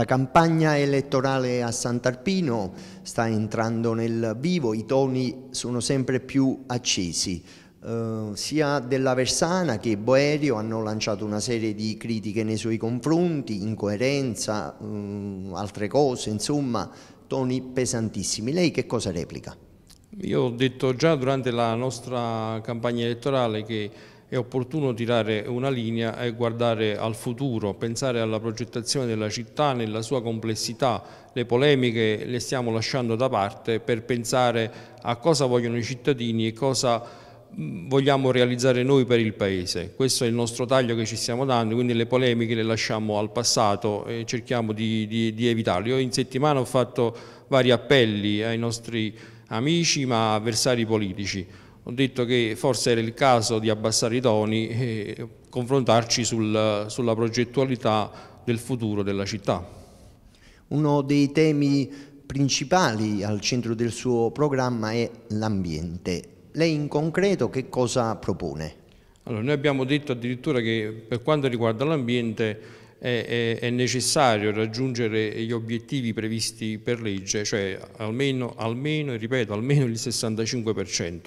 La campagna elettorale a Sant'Arpino sta entrando nel vivo, i toni sono sempre più accesi. Eh, sia della Versana che Boerio hanno lanciato una serie di critiche nei suoi confronti, incoerenza, eh, altre cose, insomma, toni pesantissimi. Lei che cosa replica? Io ho detto già durante la nostra campagna elettorale che è opportuno tirare una linea e guardare al futuro, pensare alla progettazione della città nella sua complessità, le polemiche le stiamo lasciando da parte per pensare a cosa vogliono i cittadini e cosa mm, vogliamo realizzare noi per il Paese. Questo è il nostro taglio che ci stiamo dando, quindi le polemiche le lasciamo al passato e cerchiamo di, di, di evitarle. Io in settimana ho fatto vari appelli ai nostri amici ma avversari politici ho detto che forse era il caso di abbassare i toni e confrontarci sul, sulla progettualità del futuro della città. Uno dei temi principali al centro del suo programma è l'ambiente. Lei in concreto che cosa propone? Allora, noi abbiamo detto addirittura che per quanto riguarda l'ambiente è, è, è, necessario raggiungere gli obiettivi previsti per legge, cioè almeno, almeno, ripeto, almeno il 65%.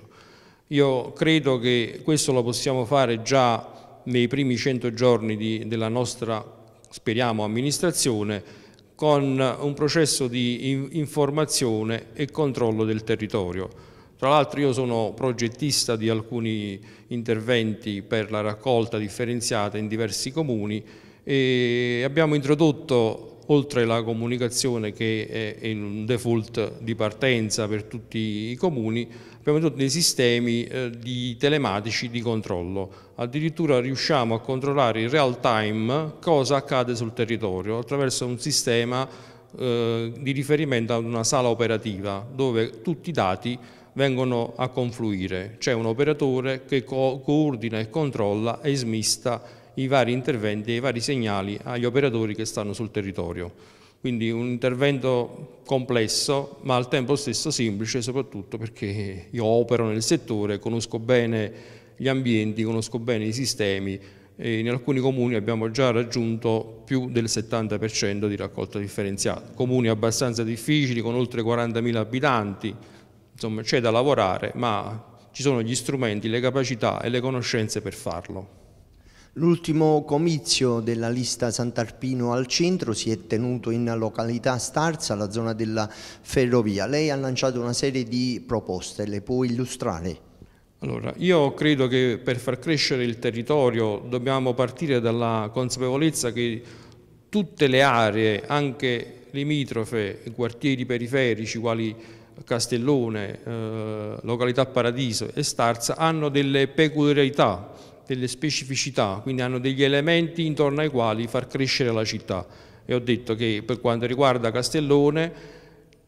Io credo che questo lo possiamo fare già nei primi 100 giorni di, della nostra, speriamo, amministrazione, con un processo di informazione e controllo del territorio. Tra l'altro io sono progettista di alcuni interventi per la raccolta differenziata in diversi comuni e abbiamo introdotto oltre la comunicazione che è in un default di partenza per tutti i comuni, abbiamo introdotto dei sistemi eh, di telematici di controllo. Addirittura riusciamo a controllare in real time cosa accade sul territorio attraverso un sistema eh, di riferimento ad una sala operativa dove tutti i dati vengono a confluire. C'è un operatore che coordina e controlla e smista i vari interventi e i vari segnali agli operatori che stanno sul territorio. Quindi un intervento complesso ma al tempo stesso semplice soprattutto perché io opero nel settore, conosco bene gli ambienti, conosco bene i sistemi e in alcuni comuni abbiamo già raggiunto più del 70% di raccolta differenziata. Comuni abbastanza difficili con oltre 40.000 abitanti, insomma c'è da lavorare ma ci sono gli strumenti, le capacità e le conoscenze per farlo. L'ultimo comizio della lista Sant'Arpino al centro si è tenuto in località Starza, la zona della ferrovia. Lei ha lanciato una serie di proposte, le può illustrare? Allora, io credo che per far crescere il territorio dobbiamo partire dalla consapevolezza che tutte le aree, anche limitrofe, quartieri periferici quali Castellone, eh, località Paradiso e Starza, hanno delle peculiarità delle specificità, quindi hanno degli elementi intorno ai quali far crescere la città. E ho detto che per quanto riguarda Castellone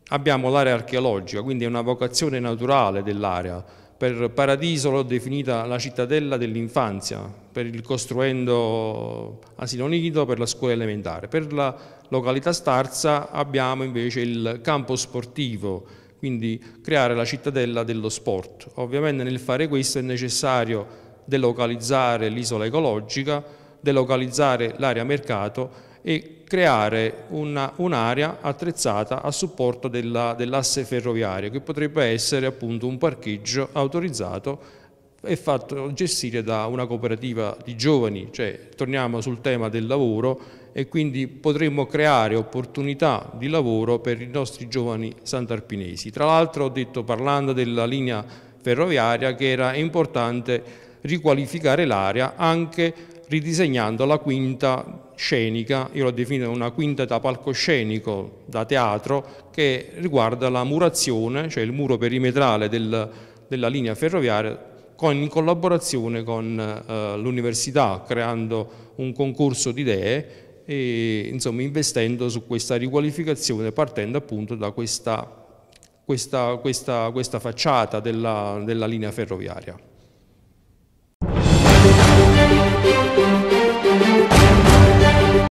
abbiamo l'area archeologica, quindi è una vocazione naturale dell'area. Per Paradiso l'ho definita la cittadella dell'infanzia, per il costruendo asilo nido, per la scuola elementare. Per la località Starza abbiamo invece il campo sportivo, quindi creare la cittadella dello sport. Ovviamente nel fare questo è necessario delocalizzare l'isola ecologica, delocalizzare l'area mercato e creare un'area un attrezzata a supporto dell'asse dell ferroviario che potrebbe essere appunto un parcheggio autorizzato e fatto gestire da una cooperativa di giovani, cioè torniamo sul tema del lavoro e quindi potremmo creare opportunità di lavoro per i nostri giovani santarpinesi. Tra l'altro ho detto parlando della linea ferroviaria che era importante riqualificare l'area anche ridisegnando la quinta scenica, io l'ho definita una quinta da palcoscenico, da teatro, che riguarda la murazione, cioè il muro perimetrale del, della linea ferroviaria con, in collaborazione con eh, l'università, creando un concorso di idee e insomma, investendo su questa riqualificazione partendo appunto da questa, questa, questa, questa facciata della, della linea ferroviaria.